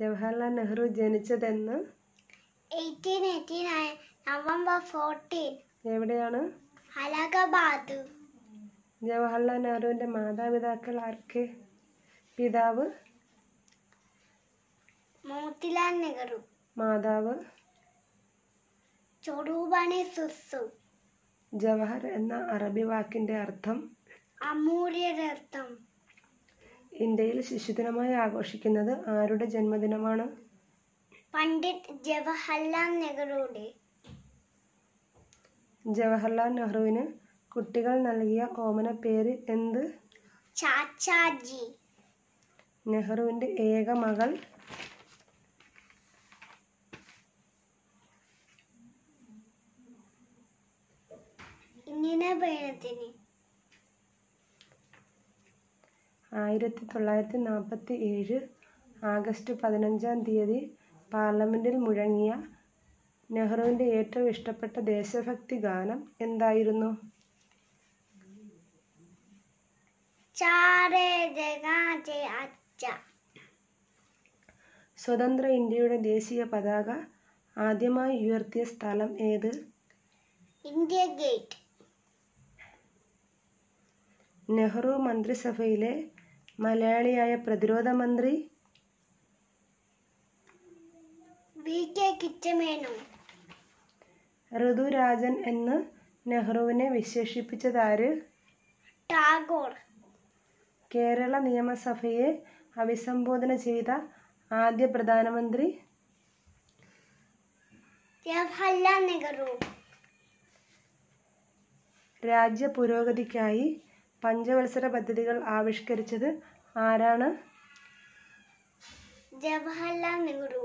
ജവഹർലാൽ നെഹ്റു ജനിച്ചതെന്ന് November fourteen എവിടെയാണ് അലഹബാദ് ജവഹർലാൽ നെഹ്റുവിന്റെ മാതാപിതാക്കൾ ആർക്ക് പിതാവ് മോത്തിലാൽ നെഹ്റു മാതാവ് ചൊടൂബാണി സുസു ജവഹർ എന്ന അറബി വാക്കിന്റെ അർത്ഥം അർത്ഥം ഇന്ത്യയിൽ ശിശുദിനമായി ആഘോഷിക്കുന്നത് ആരുടെ ജന്മദിനമാണ് പണ്ഡിറ്റ് ജവഹർലാൽ നെഹ്റുവിന്റെ ജവഹർലാൽ നെഹ്റുവിന് കുട്ടികൾ നൽകിയ ഓമന പേര് എന്ത് ചാച്ചാജി നെഹ്റുവിന്റെ ഏക മകൾ ഇന്ദിരാ ആയിരത്തി തൊള്ളായിരത്തി നാൽപ്പത്തി ഏഴ് ആഗസ്റ്റ് പതിനഞ്ചാം തീയതി പാർലമെൻറ്റിൽ മുഴങ്ങിയ നെഹ്റുവിൻ്റെ ഏറ്റവും ഇഷ്ടപ്പെട്ട ദേശഭക്തി ഗാനം എന്തായിരുന്നു സ്വതന്ത്ര ഇന്ത്യയുടെ ദേശീയ പതാക ആദ്യമായി ഉയർത്തിയ സ്ഥലം ഏത് ഇന്ത്യ ഗേറ്റ് നെഹ്റു മന്ത്രിസഭയിലെ മലയാളിയായ പ്രതിരോധ മന്ത്രി വി കെ കിച്ചമേനോൻ ഋതുരാജൻ എന്ന് നെഹ്റുവിനെ വിശേഷിപ്പിച്ചതാര് ടാഗോർ കേരള നിയമസഭയെ അഭിസംബോധന ചെയ്ത ആദ്യ പ്രധാനമന്ത്രി ജവഹർലാൽ നെഹ്റു രാജ്യ പുരോഗതിക്കായി പഞ്ചവത്സര പദ്ധതികൾ ആവിഷ്കരിച്ചത് ആരാണ് ജവഹർലാൽ നെഹ്റു